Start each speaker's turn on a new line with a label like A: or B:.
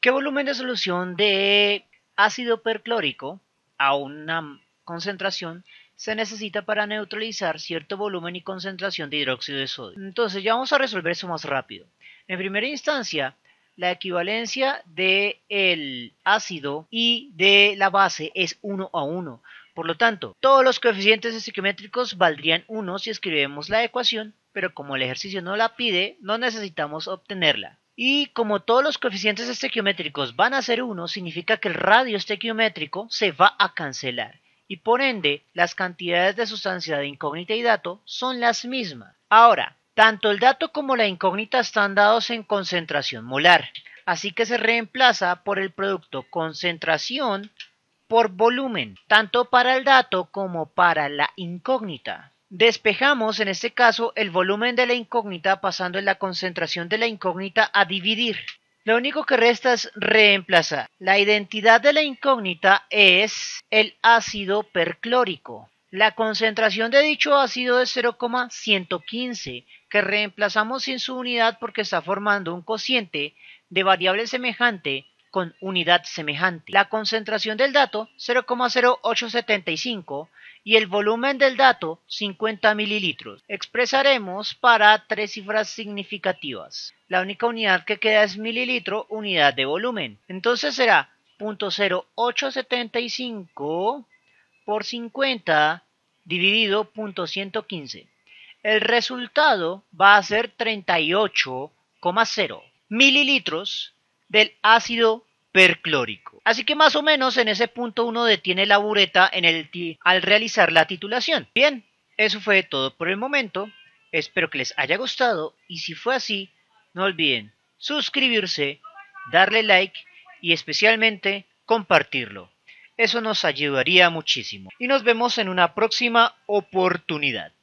A: ¿Qué volumen de solución de ácido perclórico a una concentración se necesita para neutralizar cierto volumen y concentración de hidróxido de sodio? Entonces ya vamos a resolver eso más rápido. En primera instancia, la equivalencia del el ácido y de la base es 1 a 1. Por lo tanto, todos los coeficientes estequiométricos valdrían 1 si escribimos la ecuación, pero como el ejercicio no la pide, no necesitamos obtenerla. Y como todos los coeficientes estequiométricos van a ser 1, significa que el radio estequiométrico se va a cancelar. Y por ende, las cantidades de sustancia de incógnita y dato son las mismas. Ahora, tanto el dato como la incógnita están dados en concentración molar. Así que se reemplaza por el producto concentración por volumen, tanto para el dato como para la incógnita. Despejamos en este caso el volumen de la incógnita pasando en la concentración de la incógnita a dividir. Lo único que resta es reemplazar. La identidad de la incógnita es el ácido perclórico. La concentración de dicho ácido es 0,115, que reemplazamos sin su unidad porque está formando un cociente de variable semejante con unidad semejante. La concentración del dato 0,0875 y el volumen del dato 50 mililitros. Expresaremos para tres cifras significativas. La única unidad que queda es mililitro, unidad de volumen. Entonces será 0.0875 por 50 dividido 0.115. El resultado va a ser 38,0 mililitros del ácido perclórico. Así que más o menos en ese punto uno detiene la bureta en el al realizar la titulación. Bien, eso fue todo por el momento. Espero que les haya gustado y si fue así, no olviden suscribirse, darle like y especialmente compartirlo. Eso nos ayudaría muchísimo. Y nos vemos en una próxima oportunidad.